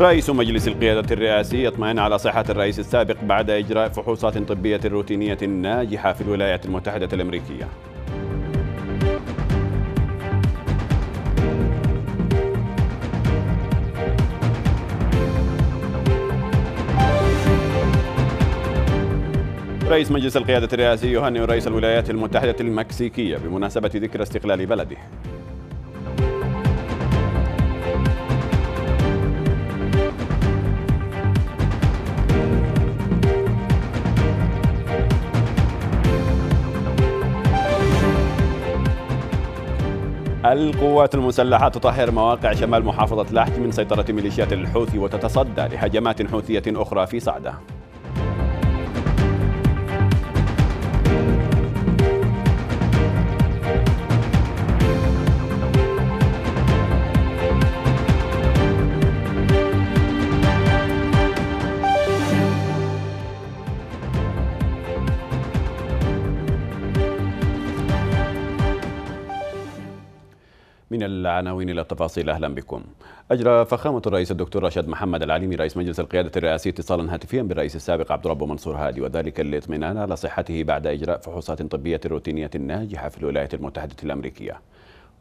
رئيس مجلس القيادة الرئاسي يطمئن على صحة الرئيس السابق بعد إجراء فحوصات طبية روتينية ناجحة في الولايات المتحدة الأمريكية رئيس مجلس القيادة الرئاسي يهنئ رئيس الولايات المتحدة المكسيكية بمناسبة ذكرى استقلال بلده القوات المسلحة تطهر مواقع شمال محافظة لحج من سيطرة ميليشيات الحوثي وتتصدى لهجمات حوثية أخرى في صعدة العناوين إلى التفاصيل أهلا بكم أجرى فخامة الرئيس الدكتور رشاد محمد العليمي رئيس مجلس القيادة الرئاسي اتصالا هاتفيا بالرئيس السابق عبد ربه منصور هادي وذلك للاطمئنان على صحته بعد إجراء فحوصات طبية روتينية ناجحة في الولايات المتحدة الأمريكية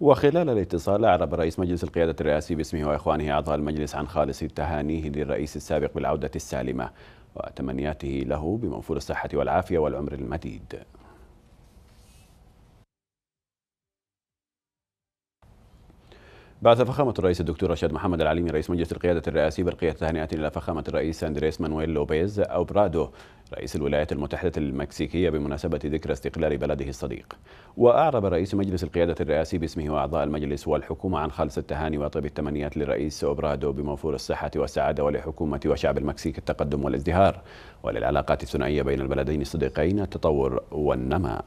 وخلال الاتصال أعرب رئيس مجلس القيادة الرئاسي باسمه وإخوانه أعضاء المجلس عن خالص تهانيه للرئيس السابق بالعودة السالمة وتمنياته له بموفور الصحة والعافية والعمر المديد بعث فخامة الرئيس الدكتور رشاد محمد العليمي رئيس مجلس القيادة الرئاسي برقية تهنئة إلى فخامة الرئيس أندريس مانويل لوبيز أوبرادو رئيس الولايات المتحدة المكسيكية بمناسبة ذكرى استقلال بلده الصديق وأعرب رئيس مجلس القيادة الرئاسي باسمه وأعضاء المجلس والحكومة عن خالص التهاني وطيب التمنيات للرئيس أوبرادو بموفور الصحة والسعادة ولحكومة وشعب المكسيك التقدم والازدهار وللعلاقات الثنائية بين البلدين الصديقين التطور والنماء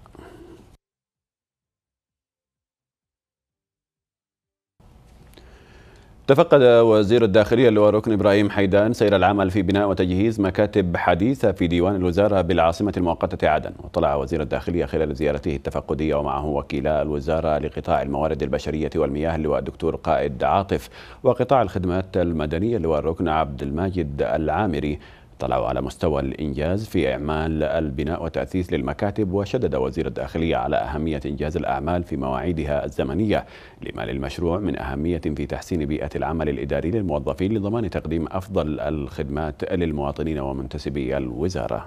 تفقد وزير الداخلية اللواء ركن إبراهيم حيدان سير العمل في بناء وتجهيز مكاتب حديثة في ديوان الوزارة بالعاصمة المؤقتة عدن وطلع وزير الداخلية خلال زيارته التفقدية ومعه وكيلاء الوزارة لقطاع الموارد البشرية والمياه اللواء الدكتور قائد عاطف وقطاع الخدمات المدنية اللواء الركن عبد الماجد العامري طلعوا على مستوى الإنجاز في إعمال البناء وتأسيس للمكاتب وشدد وزير الداخلية على أهمية إنجاز الأعمال في مواعيدها الزمنية لما للمشروع من أهمية في تحسين بيئة العمل الإداري للموظفين لضمان تقديم أفضل الخدمات للمواطنين ومنتسبي الوزارة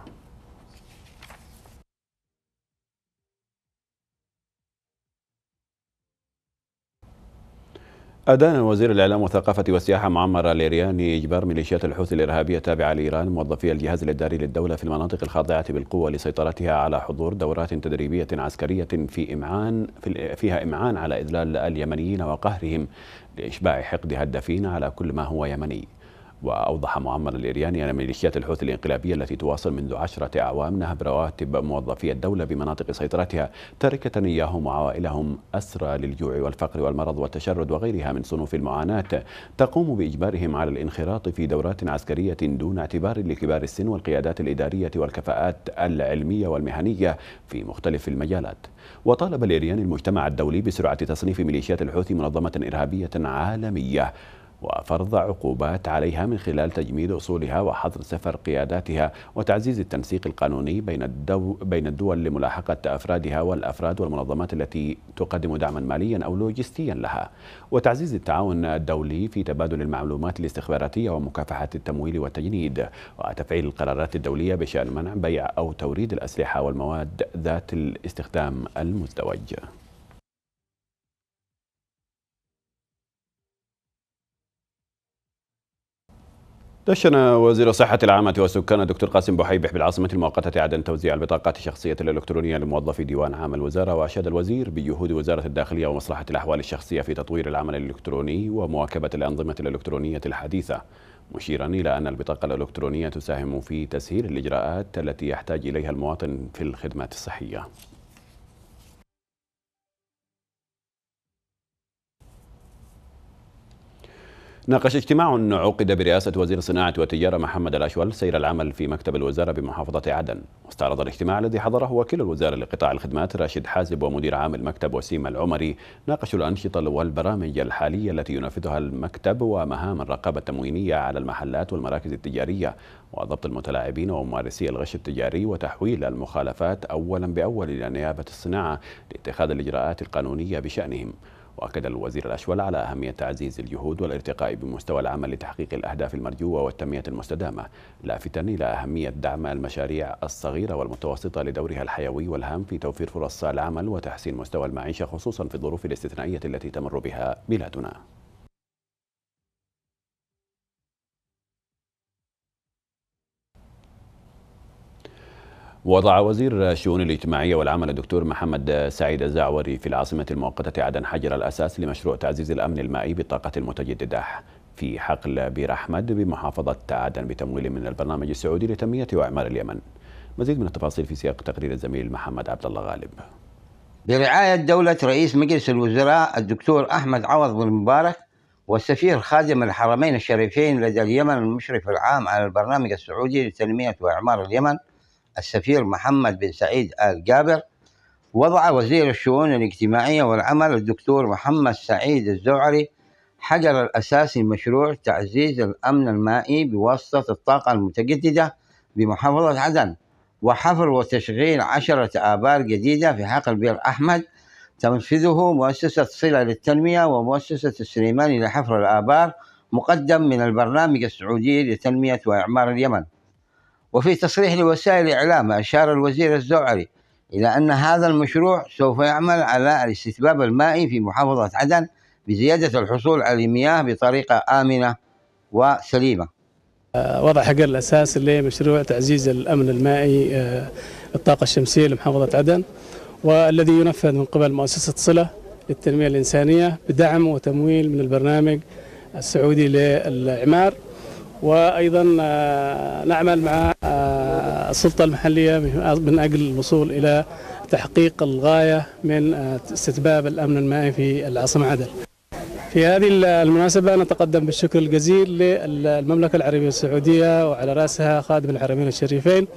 أدان وزير الإعلام والثقافة والسياحة معمر ليرياني إجبار ميليشيات الحوثي الإرهابية التابعة لإيران موظفي الجهاز الإداري للدولة في المناطق الخاضعة بالقوة لسيطرتها على حضور دورات تدريبية عسكرية في إمعان في فيها إمعان على إذلال اليمنيين وقهرهم لإشباع حقدها الدفين على كل ما هو يمني وأوضح معمر الإرياني أن ميليشيات الحوثي الإنقلابية التي تواصل منذ عشرة أعوام نهب رواتب موظفي الدولة بمناطق سيطرتها تاركة إياهم وعوائلهم أسرى للجوع والفقر والمرض والتشرد وغيرها من صنوف المعاناة تقوم بإجبارهم على الانخراط في دورات عسكرية دون اعتبار لكبار السن والقيادات الإدارية والكفاءات العلمية والمهنية في مختلف المجالات وطالب الإرياني المجتمع الدولي بسرعة تصنيف ميليشيات الحوثي منظمة إرهابية عالمية وفرض عقوبات عليها من خلال تجميد أصولها وحظر سفر قياداتها وتعزيز التنسيق القانوني بين, الدو بين الدول لملاحقة أفرادها والأفراد والمنظمات التي تقدم دعما ماليا أو لوجستيا لها وتعزيز التعاون الدولي في تبادل المعلومات الاستخباراتية ومكافحة التمويل والتجنيد وتفعيل القرارات الدولية بشأن منع بيع أو توريد الأسلحة والمواد ذات الاستخدام المزدوج دشن وزير الصحة العامة والسكان الدكتور قاسم بحيبح بالعاصمة المؤقتة عدم توزيع البطاقات الشخصية الإلكترونية لموظفي ديوان عام الوزارة وأشاد الوزير بجهود وزارة الداخلية ومصلحة الأحوال الشخصية في تطوير العمل الإلكتروني ومواكبة الأنظمة الإلكترونية الحديثة مشيرا إلى أن البطاقة الإلكترونية تساهم في تسهيل الإجراءات التي يحتاج إليها المواطن في الخدمات الصحية ناقش اجتماع عقد برئاسة وزير الصناعة والتجارة محمد الأشول سير العمل في مكتب الوزارة بمحافظة عدن واستعرض الاجتماع الذي حضره وكيل الوزارة لقطاع الخدمات راشد حازب ومدير عام المكتب وسيم العمري ناقشوا الأنشطة والبرامج الحالية التي ينفذها المكتب ومهام الرقابة التموينية على المحلات والمراكز التجارية وضبط المتلاعبين وممارسي الغش التجاري وتحويل المخالفات أولا بأول إلى نيابة الصناعة لاتخاذ الإجراءات القانونية بشأنهم وأكد الوزير الأشول على أهمية تعزيز الجهود والارتقاء بمستوى العمل لتحقيق الأهداف المرجوة والتنمية المستدامة لافتا إلى أهمية دعم المشاريع الصغيرة والمتوسطة لدورها الحيوي والهام في توفير فرص العمل وتحسين مستوى المعيشة خصوصا في الظروف الاستثنائية التي تمر بها بلادنا وضع وزير الشؤون الاجتماعية والعمل الدكتور محمد سعيد الزعوري في العاصمة المؤقتة عدن حجر الأساس لمشروع تعزيز الأمن المائي بالطاقة المتجددة في حقل بير أحمد بمحافظة عدن بتمويل من البرنامج السعودي لتنمية وإعمار اليمن مزيد من التفاصيل في سياق تقرير الزميل محمد عبد الله غالب برعاية دولة رئيس مجلس الوزراء الدكتور أحمد عوض بن مبارك والسفير خادم الحرمين الشريفين لدى اليمن المشرف العام على البرنامج السعودي لتنمية وإعمار اليمن السفير محمد بن سعيد آل جابر وضع وزير الشؤون الاجتماعية والعمل الدكتور محمد سعيد الزعري حجر الأساس لمشروع تعزيز الأمن المائي بواسطة الطاقة المتجددة بمحافظة عدن وحفر وتشغيل عشرة آبار جديدة في حقل بير أحمد تنفذه مؤسسة صلة للتنمية ومؤسسة السليماني لحفر الآبار مقدم من البرنامج السعودي لتنمية وإعمار اليمن وفي تصريح لوسائل الإعلام أشار الوزير الزوعري إلى أن هذا المشروع سوف يعمل على الاستتباب المائي في محافظة عدن بزيادة الحصول على المياه بطريقة آمنة وسليمة آه، وضع حجر الأساس اللي مشروع تعزيز الأمن المائي آه، الطاقة الشمسية لمحافظة عدن والذي ينفذ من قبل مؤسسة صلة للتنمية الإنسانية بدعم وتمويل من البرنامج السعودي للإعمار وايضا آه، نعمل مع آه، السلطه المحليه آه، من اجل الوصول الى تحقيق الغايه من استتباب الامن المائي في العاصمه عدن. في هذه المناسبة نتقدم بالشكر الجزيل للمملكة العربية السعودية وعلى رأسها خادم الحرمين الشريفين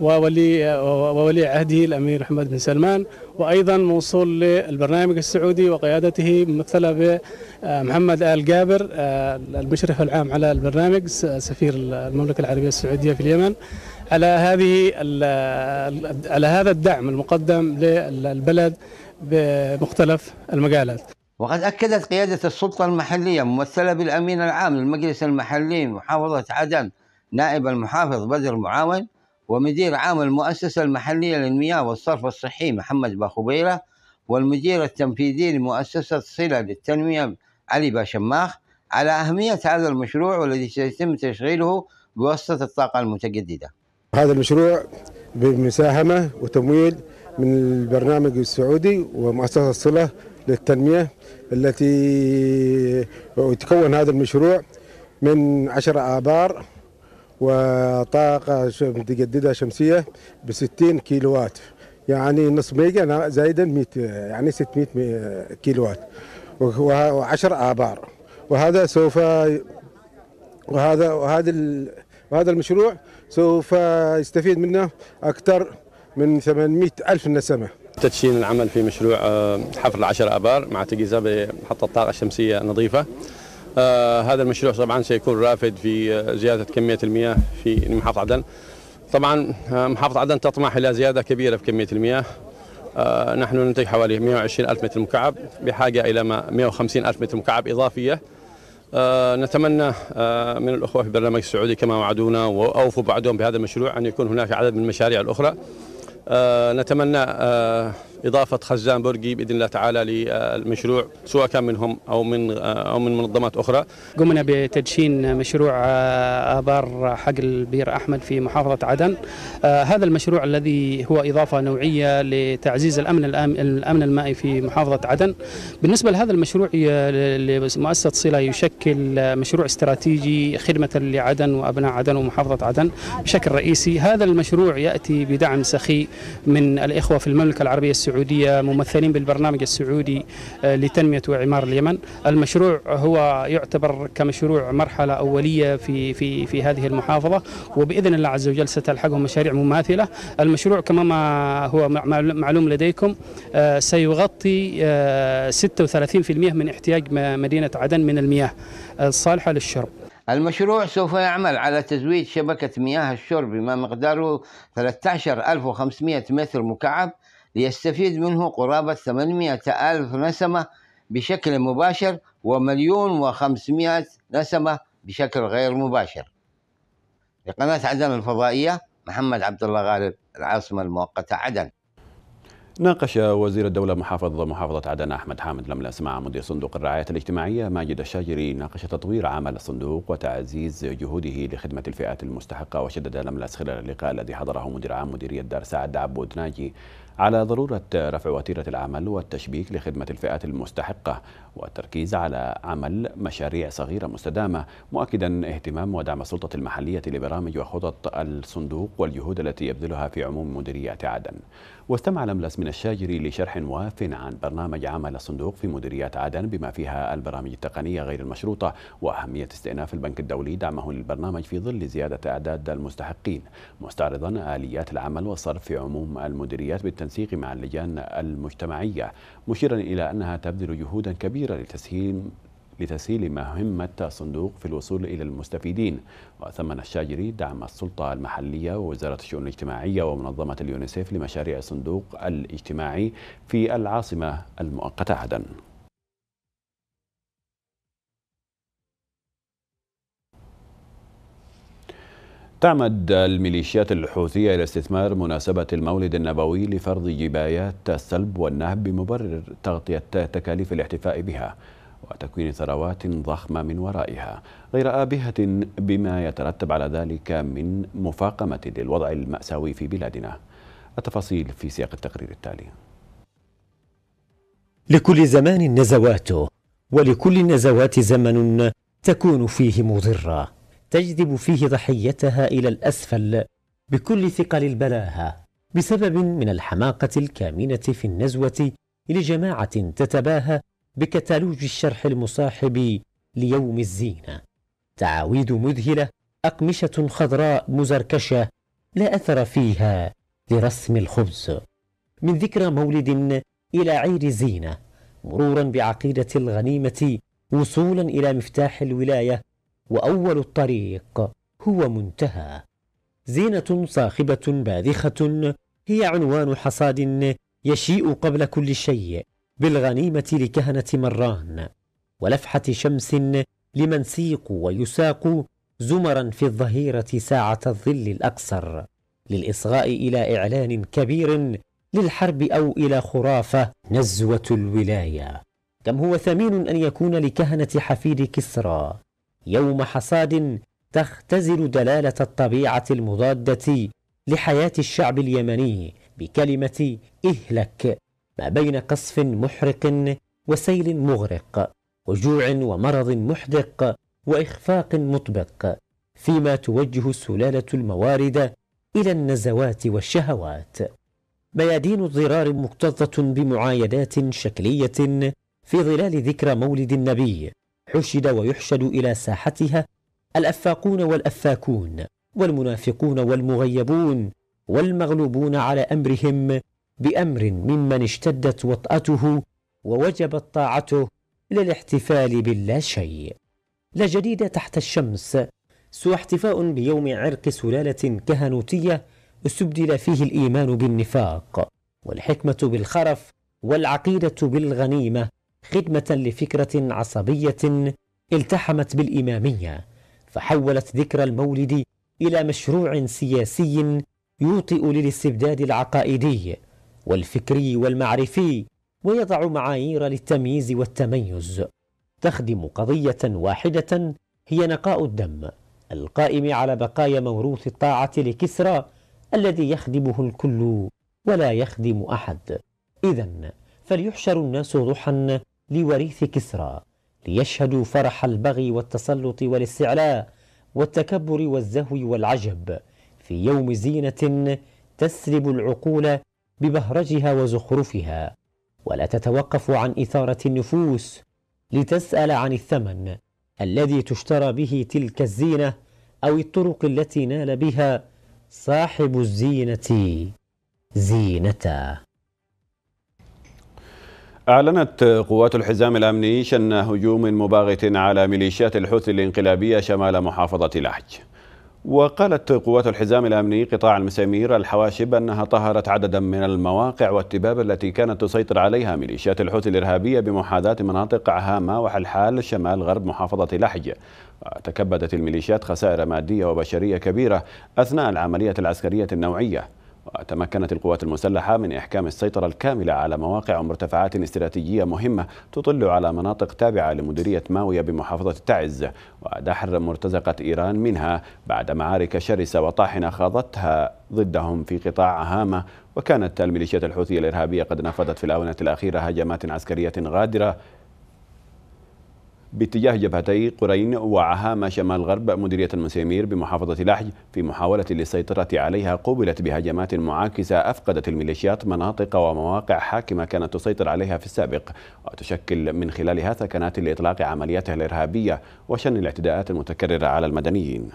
وولي وولي عهده الامير محمد بن سلمان وايضا موصول للبرنامج السعودي وقيادته ممثله بمحمد آه، ال جابر آه، المشرف العام على البرنامج سفير المملكه العربيه السعوديه في اليمن على هذه آه، على هذا الدعم المقدم للبلد بمختلف المجالات. وقد أكدت قيادة السلطة المحلية ممثلة بالأمين العام للمجلس المحلي محافظة عدن نائب المحافظ بدر معاون ومدير عام المؤسسة المحلية للمياه والصرف الصحي محمد باخبيرة والمدير التنفيذي لمؤسسة صلة للتنمية علي باشماخ على أهمية هذا المشروع والذي سيتم تشغيله بواسطة الطاقة المتجددة هذا المشروع بمساهمة وتمويل من البرنامج السعودي ومؤسسة الصلة للتنمية التي يتكون هذا المشروع من عشر آبار وطاقة متجددة شمسية ب 60 كيلو وات يعني نص ميجا زايدا 100 يعني 600 كيلو وات و10 آبار وهذا سوف وهذا وهذا وهذا المشروع سوف يستفيد منه أكثر من 800 ألف نسمة تدشين العمل في مشروع آه، حفر العشر آبار مع تجهيزها بمحطة طاقة شمسية نظيفة آه، هذا المشروع طبعا سيكون رافد في آه، زيادة كمية المياه في محافظة عدن طبعا آه، محافظة عدن تطمح إلى زيادة كبيرة في كمية المياه نحن ننتج حوالي 120 ألف متر مكعب بحاجة إلى 150 ألف متر مكعب إضافية نتمنى من الأخوة في البرنامج السعودي كما وعدونا وأوفوا بعدهم بهذا المشروع أن يكون هناك عدد من المشاريع الأخرى نتمنى اضافه خزان برجي باذن الله تعالى للمشروع سواء كان منهم او من او من منظمات اخرى. قمنا بتدشين مشروع آه، ابار حقل بير احمد في محافظه عدن. آه، هذا المشروع الذي هو اضافه نوعيه لتعزيز الامن الامن المائي في محافظه عدن. بالنسبه لهذا المشروع لمؤسسه صله يشكل مشروع استراتيجي خدمه لعدن وابناء عدن ومحافظه عدن بشكل رئيسي. هذا المشروع ياتي بدعم سخي من الاخوه في المملكه العربيه السعوديه السعودية ممثلين بالبرنامج السعودي آه، لتنمية وإعمار اليمن المشروع هو يعتبر كمشروع مرحلة أولية في في في هذه المحافظة وبإذن الله عز وجل ستلحقه مشاريع مماثلة المشروع كما ما هو معلوم لديكم آه، سيغطي 36% آه، من احتياج مدينة عدن من المياه الصالحة للشرب المشروع سوف يعمل على تزويد شبكة مياه الشرب بما مقداره 13500 متر مكعب ليستفيد منه قرابة 800 ألف نسمة بشكل مباشر ومليون وخمسمائة نسمة بشكل غير مباشر لقناة عدن الفضائية محمد عبد الله غالب العاصمة المؤقتة عدن ناقش وزير الدولة محافظ محافظة عدن أحمد حامد لم مع مدير صندوق الرعاية الاجتماعية ماجد الشاجري ناقش تطوير عمل الصندوق وتعزيز جهوده لخدمة الفئات المستحقة وشدد لملاس خلال اللقاء الذي حضره مدير عام مديرية دار سعد عبود ناجي على ضرورة رفع وتيرة العمل والتشبيك لخدمة الفئات المستحقة والتركيز على عمل مشاريع صغيرة مستدامة مؤكدا اهتمام ودعم السلطة المحلية لبرامج وخطط الصندوق والجهود التي يبذلها في عموم مديريات عدن واستمع لملس من الشاجري لشرح واف عن برنامج عمل الصندوق في مديريات عدن بما فيها البرامج التقنية غير المشروطة وأهمية استئناف البنك الدولي دعمه للبرنامج في ظل زيادة أعداد المستحقين مستعرضا آليات العمل والصرف في عموم المديريات بالتنسيق التنسيق مع اللجان المجتمعية مشيرا إلى أنها تبذل جهودا كبيرة لتسهيل لتسهيل مهمة الصندوق في الوصول إلى المستفيدين وثمن الشاجري دعم السلطة المحلية ووزارة الشؤون الاجتماعية ومنظمة اليونيسيف لمشاريع الصندوق الاجتماعي في العاصمة المؤقتة عدن تعمد الميليشيات الحوثية إلى استثمار مناسبة المولد النبوي لفرض جبايات السلب والنهب بمبرر تغطية تكاليف الاحتفاء بها وتكوين ثروات ضخمة من ورائها غير آبهة بما يترتب على ذلك من مفاقمة للوضع المأساوي في بلادنا التفاصيل في سياق التقرير التالي لكل زمان نزواته ولكل النزوات زمن تكون فيه مضره تجذب فيه ضحيتها إلى الأسفل بكل ثقل البلاهة بسبب من الحماقة الكامنة في النزوة لجماعة تتباهى بكتالوج الشرح المصاحب ليوم الزينة تعاويد مذهلة أقمشة خضراء مزركشة لا أثر فيها لرسم الخبز من ذكرى مولد إلى عير زينة مرورا بعقيدة الغنيمة وصولا إلى مفتاح الولاية واول الطريق هو منتهى زينه صاخبه باذخه هي عنوان حصاد يشيء قبل كل شيء بالغنيمه لكهنه مران ولفحه شمس لمن سيقوا ويساقوا زمرا في الظهيره ساعه الظل الاقصر للاصغاء الى اعلان كبير للحرب او الى خرافه نزوه الولايه كم هو ثمين ان يكون لكهنه حفيد كسرى يوم حصاد تختزل دلاله الطبيعه المضاده لحياه الشعب اليمني بكلمه اهلك ما بين قصف محرق وسيل مغرق وجوع ومرض محدق واخفاق مطبق فيما توجه السلاله الموارد الى النزوات والشهوات ميادين الضرار مكتظه بمعايدات شكليه في ظلال ذكرى مولد النبي حشد ويحشد إلى ساحتها الأفاقون والأفاكون والمنافقون والمغيبون والمغلوبون على أمرهم بأمر ممن اشتدت وطأته ووجبت طاعته للاحتفال باللا شيء لا جديد تحت الشمس سوى احتفاء بيوم عرق سلالة كهنوتية استبدل فيه الإيمان بالنفاق والحكمة بالخرف والعقيدة بالغنيمة خدمة لفكرة عصبية التحمت بالإمامية فحولت ذكرى المولد إلى مشروع سياسي يوطئ للاستبداد العقائدي والفكري والمعرفي ويضع معايير للتمييز والتميز تخدم قضية واحدة هي نقاء الدم القائم على بقايا موروث الطاعة لكسرى الذي يخدمه الكل ولا يخدم أحد إذا فليحشر الناس ضحى لوريث كسرى ليشهدوا فرح البغي والتسلط والاستعلاء والتكبر والزهو والعجب في يوم زينة تسلب العقول ببهرجها وزخرفها ولا تتوقف عن إثارة النفوس لتسأل عن الثمن الذي تشترى به تلك الزينة أو الطرق التي نال بها صاحب الزينة زينته أعلنت قوات الحزام الأمني شن هجوم مباغت على ميليشيات الحوثي الانقلابية شمال محافظة لحج وقالت قوات الحزام الأمني قطاع المسامير الحواشب أنها طهرت عددا من المواقع والتباب التي كانت تسيطر عليها ميليشيات الحوثي الإرهابية بمحاذاة مناطق عهامة وحلحال شمال غرب محافظة لحج تكبدت الميليشيات خسائر مادية وبشرية كبيرة أثناء العملية العسكرية النوعية وتمكنت القوات المسلحة من إحكام السيطرة الكاملة على مواقع ومرتفعات استراتيجية مهمة تطل على مناطق تابعة لمديرية ماوية بمحافظة تعز ودحر مرتزقة إيران منها بعد معارك شرسة وطاحنة خاضتها ضدهم في قطاع هامة وكانت الميليشيات الحوثية الإرهابية قد نفذت في الآونة الأخيرة هجمات عسكرية غادرة باتجاه جبهتي قرين وعهامة شمال غرب مديرية المسامير بمحافظة لحج في محاولة للسيطرة عليها قوبلت بهجمات معاكسة أفقدت الميليشيات مناطق ومواقع حاكمة كانت تسيطر عليها في السابق وتشكل من خلالها ثكنات لإطلاق عملياتها الإرهابية وشن الاعتداءات المتكررة على المدنيين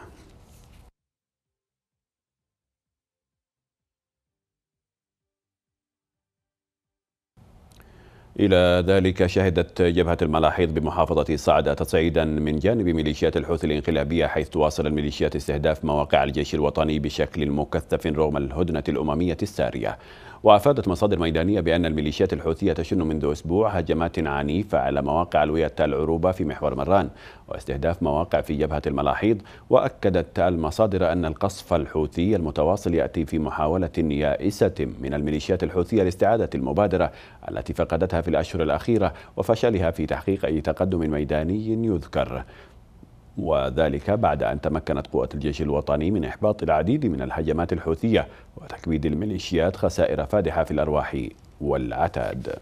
إلى ذلك شهدت جبهة الملاحيض بمحافظة صعدة تصعيدا من جانب ميليشيات الحوثي الانقلابية حيث تواصل الميليشيات استهداف مواقع الجيش الوطني بشكل مكثف رغم الهدنة الأممية السارية وأفادت مصادر ميدانية بأن الميليشيات الحوثية تشن منذ أسبوع هجمات عنيفة على مواقع ألوية العروبة في محور مران واستهداف مواقع في جبهة الملاحيض وأكدت المصادر أن القصف الحوثي المتواصل يأتي في محاولة يائسة من الميليشيات الحوثية لاستعادة المبادرة التي فقدتها في الأشهر الأخيرة وفشلها في تحقيق أي تقدم ميداني يذكر وذلك بعد أن تمكنت قوات الجيش الوطني من إحباط العديد من الهجمات الحوثية وتكبيد الميليشيات خسائر فادحة في الأرواح والعتاد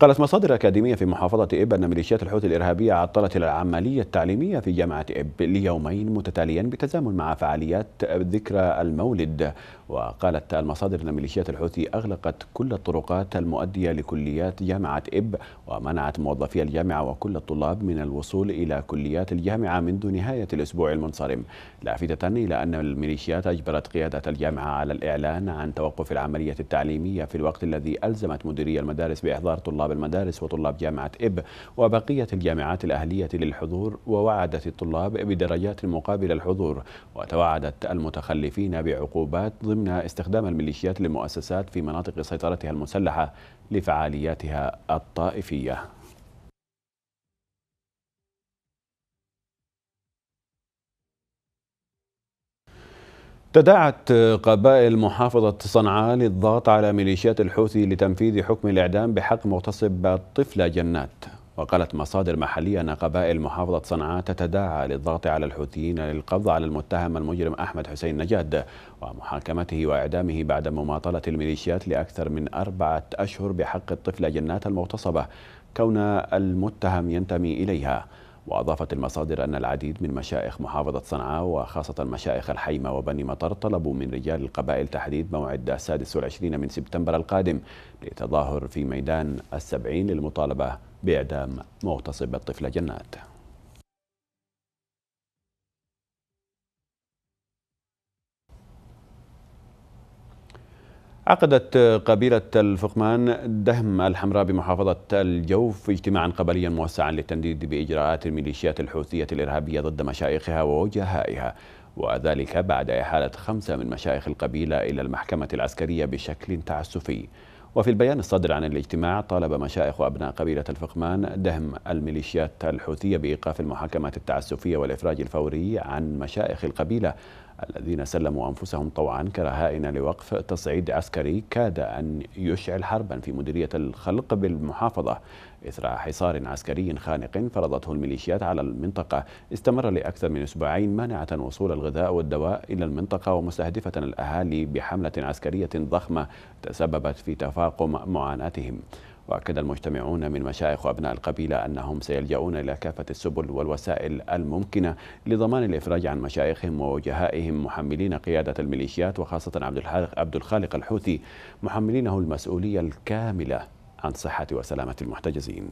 قالت مصادر أكاديمية في محافظة إب أن ميليشيات الحوثي الإرهابية عطلت العملية التعليمية في جامعة إب ليومين متتاليين بتزامن مع فعاليات ذكرى المولد وقالت المصادر أن ميليشيات الحوثي أغلقت كل الطرقات المؤدية لكليات جامعة إب ومنعت موظفي الجامعة وكل الطلاب من الوصول إلى كليات الجامعة منذ نهاية الأسبوع المنصرم لافتة إلى أن الميليشيات أجبرت قيادة الجامعة على الإعلان عن توقف العملية التعليمية في الوقت الذي ألزمت مديرية المدارس بإحضار طلاب المدارس وطلاب جامعة إب وبقية الجامعات الأهلية للحضور ووعدت الطلاب بدرجات مقابل الحضور وتوعدت المتخلفين بعقوبات ضمن استخدام الميليشيات للمؤسسات في مناطق سيطرتها المسلحة لفعالياتها الطائفية تداعت قبائل محافظة صنعاء للضغط على ميليشيات الحوثي لتنفيذ حكم الإعدام بحق مغتصب طفلة جنات وقالت مصادر محلية أن قبائل محافظة صنعاء تتداعى للضغط على الحوثيين للقبض على المتهم المجرم أحمد حسين نجاد ومحاكمته وإعدامه بعد مماطلة الميليشيات لأكثر من أربعة أشهر بحق الطفلة جنات المغتصبة كون المتهم ينتمي إليها وأضافت المصادر أن العديد من مشائخ محافظة صنعاء وخاصة مشائخ الحيمة وبني مطر طلبوا من رجال القبائل تحديد موعد السادس والعشرين من سبتمبر القادم لتظاهر في ميدان السبعين للمطالبة بإعدام مغتصب الطفلة جنات عقدت قبيلة الفقمان دهم الحمراء بمحافظة الجوف اجتماعا قبليا موسعا للتنديد بإجراءات الميليشيات الحوثية الإرهابية ضد مشايخها ووجهائها وذلك بعد إحالة خمسة من مشايخ القبيلة إلى المحكمة العسكرية بشكل تعسفي وفي البيان الصادر عن الاجتماع طالب مشايخ وأبناء قبيلة الفقمان دهم الميليشيات الحوثية بإيقاف المحاكمات التعسفية والإفراج الفوري عن مشايخ القبيلة الذين سلموا أنفسهم طوعا كرهائن لوقف تصعيد عسكري كاد أن يشعل حربا في مديرية الخلق بالمحافظة إثر حصار عسكري خانق فرضته الميليشيات على المنطقة استمر لأكثر من أسبوعين مانعة وصول الغذاء والدواء إلى المنطقة ومستهدفة الأهالي بحملة عسكرية ضخمة تسببت في تفاقم معاناتهم وأكد المجتمعون من مشايخ وأبناء القبيلة أنهم سيلجؤون إلى كافة السبل والوسائل الممكنة لضمان الإفراج عن مشايخهم ووجهائهم محملين قيادة الميليشيات وخاصة عبد الخالق الحوثي محملينه المسؤولية الكاملة عن صحة وسلامة المحتجزين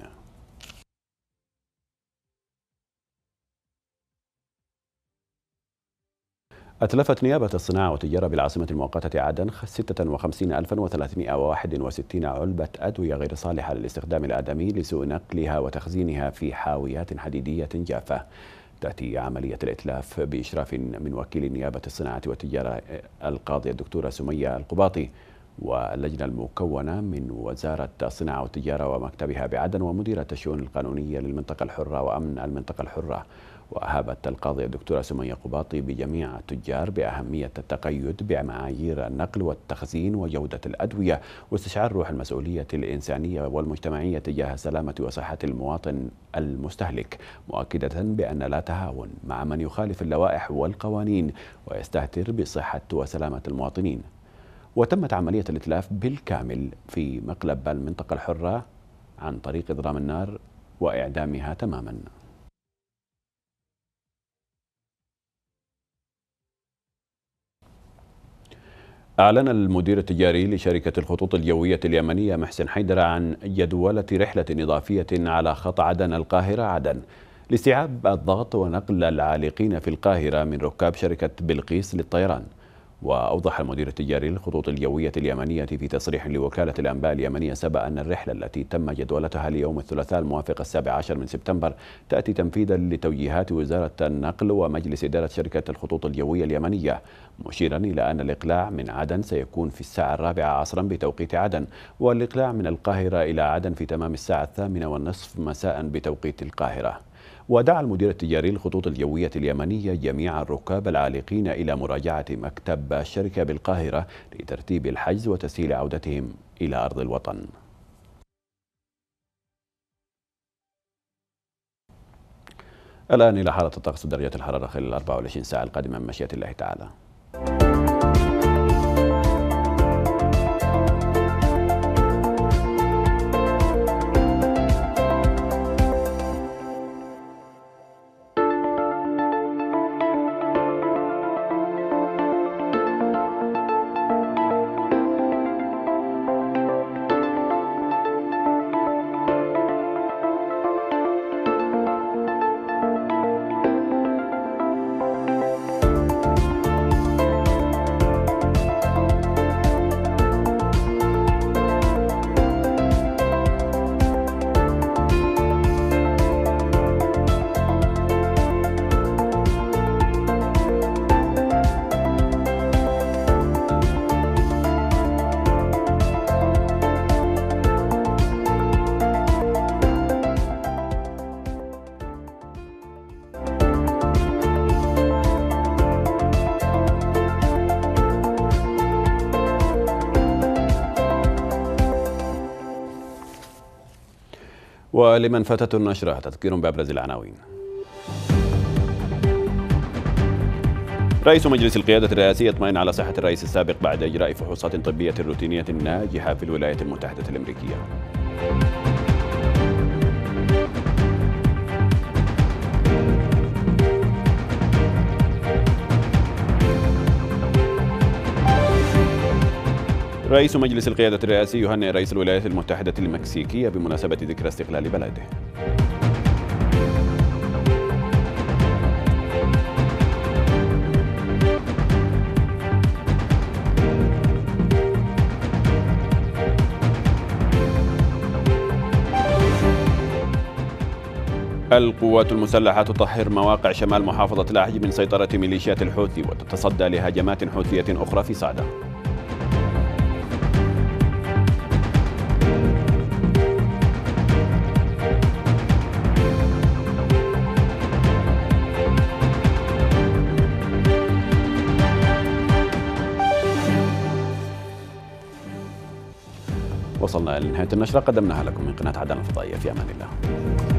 أتلفت نيابة الصناعة والتجارة بالعاصمة المؤقتة عدن 56361 علبة أدوية غير صالحة للاستخدام الآدمي لسوء نقلها وتخزينها في حاويات حديدية جافة تأتي عملية الإتلاف بإشراف من وكيل نيابة الصناعة والتجارة القاضية الدكتورة سمية القباطي واللجنة المكونة من وزارة الصناعة والتجارة ومكتبها بعدن ومديرة الشؤون القانونية للمنطقة الحرة وأمن المنطقة الحرة وأهابت القاضية الدكتورة سمية قباطي بجميع التجار بأهمية التقيد بمعايير النقل والتخزين وجودة الأدوية واستشعار روح المسؤولية الإنسانية والمجتمعية تجاه سلامة وصحة المواطن المستهلك مؤكدة بأن لا تهاون مع من يخالف اللوائح والقوانين ويستهتر بصحة وسلامة المواطنين وتمت عملية الإتلاف بالكامل في مقلب المنطقة الحرة عن طريق إضرام النار وإعدامها تماماً أعلن المدير التجاري لشركة الخطوط الجوية اليمنية محسن حيدر عن جدولة رحلة إضافية على خط عدن القاهرة عدن لاستيعاب الضغط ونقل العالقين في القاهرة من ركاب شركة بلقيس للطيران وأوضح المدير التجاري للخطوط الجوية اليمنية في تصريح لوكالة الأنباء اليمنية سبأ أن الرحلة التي تم جدولتها ليوم الثلاثاء الموافق السابع عشر من سبتمبر تأتي تنفيذا لتوجيهات وزارة النقل ومجلس إدارة شركة الخطوط الجوية اليمنية مشيرا إلى أن الإقلاع من عدن سيكون في الساعة الرابعة عصرا بتوقيت عدن والإقلاع من القاهرة إلى عدن في تمام الساعة الثامنة والنصف مساء بتوقيت القاهرة ودعا المدير التجاري للخطوط الجوية اليمنية جميع الركاب العالقين إلى مراجعة مكتب الشركة بالقاهرة لترتيب الحجز وتسهيل عودتهم إلى أرض الوطن الآن إلى حالة الطقس درجة الحرارة خلال 24 ساعة القادمة من مشيئة الله تعالى ولمن فاتت النشرة تذكير بأبرز العناوين رئيس مجلس القيادة الرئاسي اطمئن على صحة الرئيس السابق بعد إجراء فحوصات طبية روتينية ناجحة في الولايات المتحدة الأمريكية رئيس مجلس القيادة الرئاسي يهنئ رئيس الولايات المتحدة المكسيكية بمناسبة ذكرى استقلال بلده القوات المسلحة تطهر مواقع شمال محافظة الأحج من سيطرة ميليشيات الحوثي وتتصدى لهجمات حوثية أخرى في صعدة وصلنا لنهاية النشرة قدمناها لكم من قناة عدن الفضائية في أمان الله